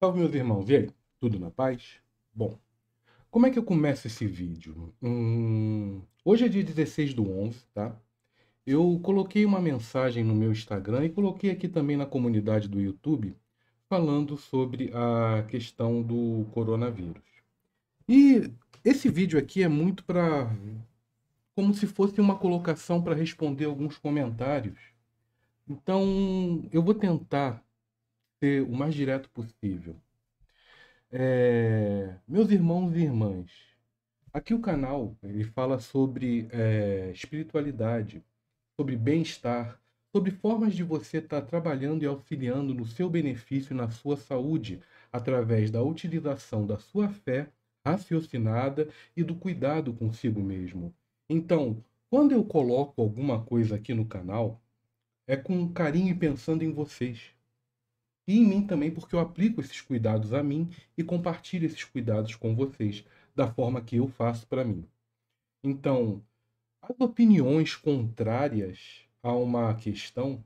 Salve, meus irmãos. E aí? Tudo na paz? Bom, como é que eu começo esse vídeo? Hum, hoje é dia 16 do 11, tá? Eu coloquei uma mensagem no meu Instagram e coloquei aqui também na comunidade do YouTube falando sobre a questão do coronavírus. E esse vídeo aqui é muito para... como se fosse uma colocação para responder alguns comentários. Então, eu vou tentar ser o mais direto possível. É... Meus irmãos e irmãs, aqui o canal ele fala sobre é, espiritualidade, sobre bem-estar, sobre formas de você estar tá trabalhando e auxiliando no seu benefício e na sua saúde através da utilização da sua fé raciocinada e do cuidado consigo mesmo. Então, quando eu coloco alguma coisa aqui no canal, é com carinho e pensando em vocês e em mim também, porque eu aplico esses cuidados a mim e compartilho esses cuidados com vocês, da forma que eu faço para mim. Então, as opiniões contrárias a uma questão,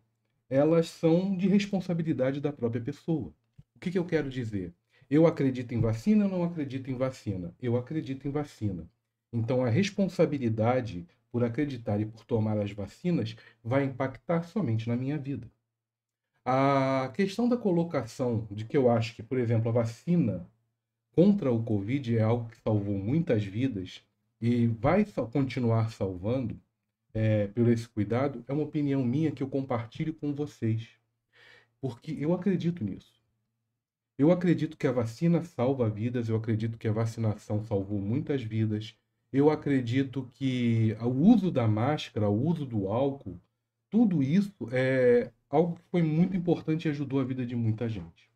elas são de responsabilidade da própria pessoa. O que, que eu quero dizer? Eu acredito em vacina ou não acredito em vacina? Eu acredito em vacina. Então, a responsabilidade por acreditar e por tomar as vacinas vai impactar somente na minha vida. A questão da colocação de que eu acho que, por exemplo, a vacina contra o Covid é algo que salvou muitas vidas e vai continuar salvando é, esse cuidado, é uma opinião minha que eu compartilho com vocês. Porque eu acredito nisso. Eu acredito que a vacina salva vidas, eu acredito que a vacinação salvou muitas vidas, eu acredito que o uso da máscara, o uso do álcool, tudo isso é, algo que foi muito importante e ajudou a vida de muita gente.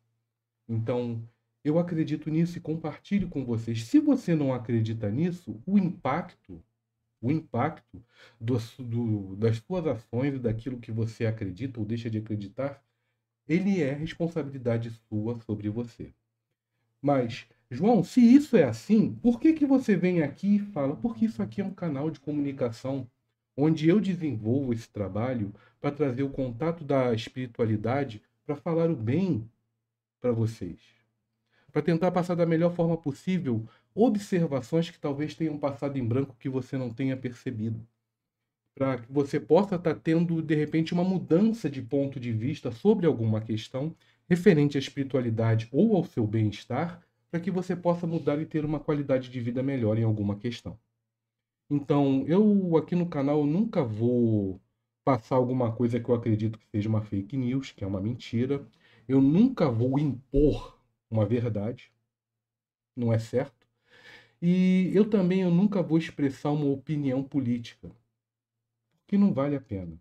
Então, eu acredito nisso e compartilho com vocês. Se você não acredita nisso, o impacto, o impacto do, do, das suas ações e daquilo que você acredita ou deixa de acreditar, ele é responsabilidade sua sobre você. Mas, João, se isso é assim, por que, que você vem aqui e fala? Porque isso aqui é um canal de comunicação onde eu desenvolvo esse trabalho para trazer o contato da espiritualidade para falar o bem para vocês. Para tentar passar da melhor forma possível observações que talvez tenham passado em branco que você não tenha percebido. Para que você possa estar tá tendo, de repente, uma mudança de ponto de vista sobre alguma questão referente à espiritualidade ou ao seu bem-estar, para que você possa mudar e ter uma qualidade de vida melhor em alguma questão. Então, eu aqui no canal nunca vou passar alguma coisa que eu acredito que seja uma fake news, que é uma mentira. Eu nunca vou impor uma verdade, não é certo? E eu também eu nunca vou expressar uma opinião política, que não vale a pena.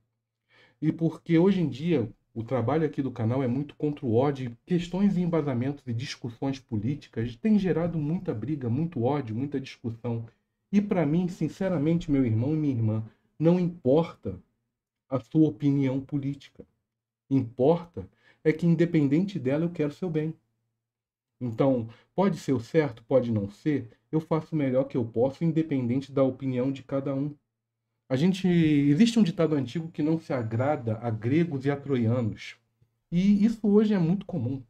E porque hoje em dia o trabalho aqui do canal é muito contra o ódio, questões e embasamentos e discussões políticas tem gerado muita briga, muito ódio, muita discussão. E para mim, sinceramente, meu irmão e minha irmã, não importa a sua opinião política. Importa é que, independente dela, eu quero seu bem. Então, pode ser o certo, pode não ser, eu faço o melhor que eu posso, independente da opinião de cada um. A gente. Existe um ditado antigo que não se agrada a gregos e a troianos. E isso hoje é muito comum.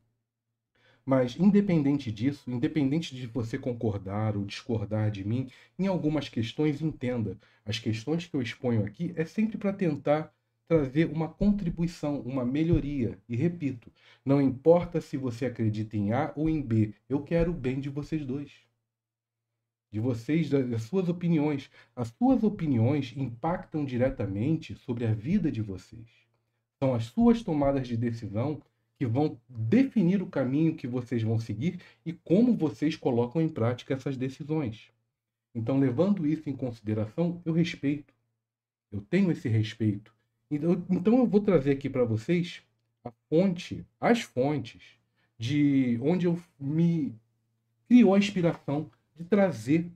Mas, independente disso, independente de você concordar ou discordar de mim, em algumas questões, entenda: as questões que eu exponho aqui é sempre para tentar trazer uma contribuição, uma melhoria. E repito, não importa se você acredita em A ou em B, eu quero o bem de vocês dois. De vocês, das suas opiniões. As suas opiniões impactam diretamente sobre a vida de vocês. São as suas tomadas de decisão que vão definir o caminho que vocês vão seguir e como vocês colocam em prática essas decisões. Então, levando isso em consideração, eu respeito. Eu tenho esse respeito. Então, então eu vou trazer aqui para vocês a fonte, as fontes de onde eu me criou a inspiração de trazer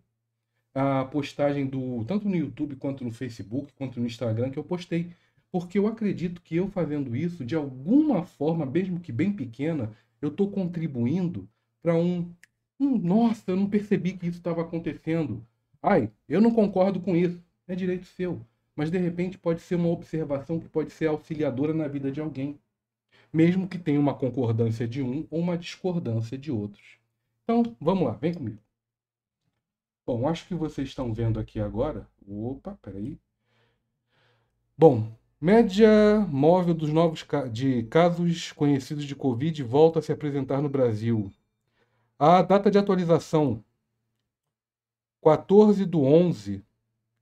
a postagem do tanto no YouTube quanto no Facebook quanto no Instagram que eu postei porque eu acredito que eu fazendo isso, de alguma forma, mesmo que bem pequena, eu estou contribuindo para um, um. Nossa, eu não percebi que isso estava acontecendo. Ai, eu não concordo com isso. É direito seu. Mas de repente pode ser uma observação que pode ser auxiliadora na vida de alguém, mesmo que tenha uma concordância de um ou uma discordância de outros. Então, vamos lá, vem comigo. Bom, acho que vocês estão vendo aqui agora. Opa, peraí. Bom, Média móvel dos novos ca de casos conhecidos de Covid volta a se apresentar no Brasil. A data de atualização, 14 de 11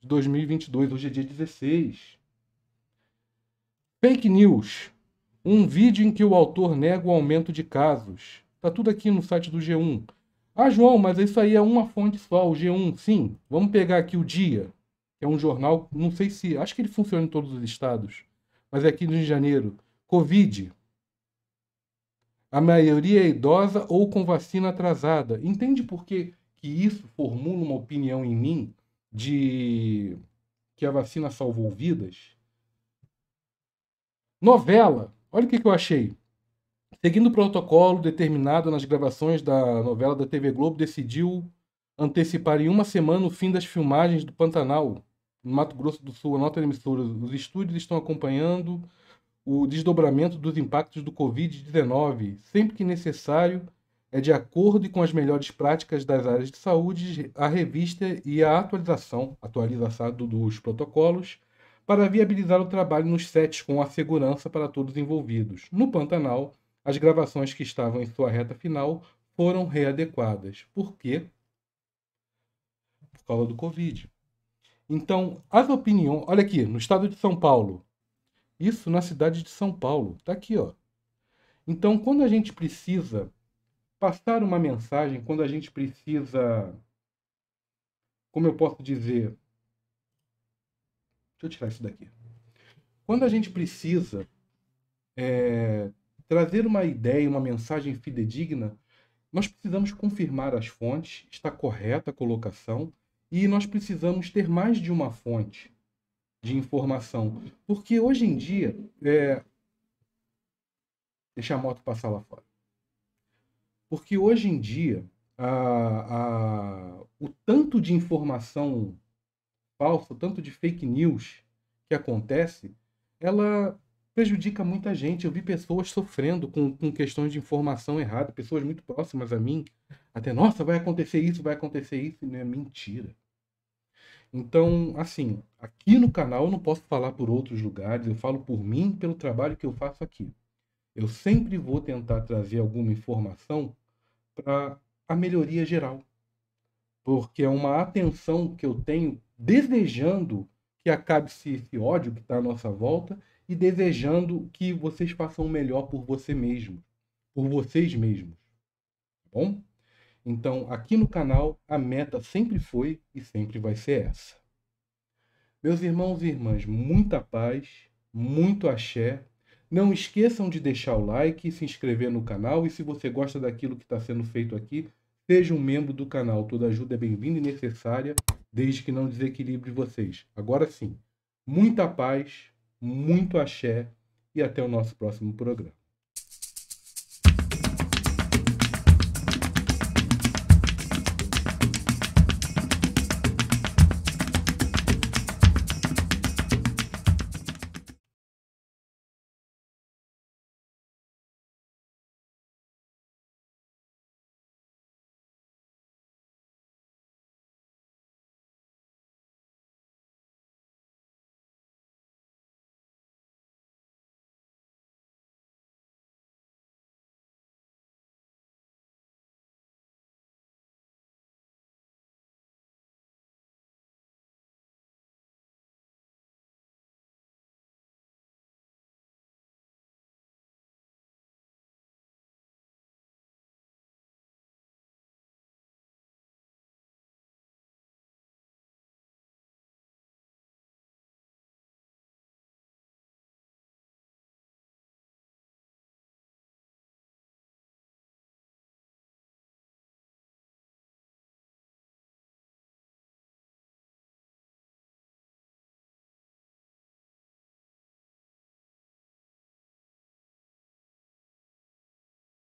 de 2022, hoje é dia 16. Fake news. Um vídeo em que o autor nega o aumento de casos. Tá tudo aqui no site do G1. Ah, João, mas isso aí é uma fonte só, o G1. Sim, vamos pegar aqui o dia é um jornal, não sei se, acho que ele funciona em todos os estados, mas é aqui no Rio de Janeiro. Covid. A maioria é idosa ou com vacina atrasada. Entende por que, que isso formula uma opinião em mim de que a vacina salvou vidas? Novela. Olha o que, que eu achei. Seguindo o protocolo determinado nas gravações da novela da TV Globo, decidiu antecipar em uma semana o fim das filmagens do Pantanal no Mato Grosso do Sul, a nota emissora, os estúdios estão acompanhando o desdobramento dos impactos do Covid-19, sempre que necessário, é de acordo com as melhores práticas das áreas de saúde, a revista e a atualização, atualização dos protocolos, para viabilizar o trabalho nos sets com a segurança para todos envolvidos. No Pantanal, as gravações que estavam em sua reta final foram readequadas. Por quê? Por causa do Covid. Então, as opiniões. Olha aqui, no estado de São Paulo. Isso na cidade de São Paulo. Está aqui, ó. Então, quando a gente precisa passar uma mensagem, quando a gente precisa. Como eu posso dizer? Deixa eu tirar isso daqui. Quando a gente precisa é, trazer uma ideia, uma mensagem fidedigna, nós precisamos confirmar as fontes, está correta a colocação, e nós precisamos ter mais de uma fonte de informação. Porque hoje em dia. É... Deixa a moto passar lá fora. Porque hoje em dia, a, a, o tanto de informação falsa, o tanto de fake news que acontece, ela prejudica muita gente. Eu vi pessoas sofrendo com, com questões de informação errada, pessoas muito próximas a mim até, nossa, vai acontecer isso, vai acontecer isso, e não é mentira. Então, assim, aqui no canal eu não posso falar por outros lugares, eu falo por mim, pelo trabalho que eu faço aqui. Eu sempre vou tentar trazer alguma informação para a melhoria geral, porque é uma atenção que eu tenho desejando que acabe-se esse ódio que está à nossa volta e desejando que vocês façam o melhor por você mesmo, por vocês mesmos. Tá bom? Então, aqui no canal, a meta sempre foi e sempre vai ser essa. Meus irmãos e irmãs, muita paz, muito axé. Não esqueçam de deixar o like, se inscrever no canal e se você gosta daquilo que está sendo feito aqui, seja um membro do canal. Toda ajuda é bem-vinda e necessária, desde que não desequilibre vocês. Agora sim, muita paz, muito axé e até o nosso próximo programa.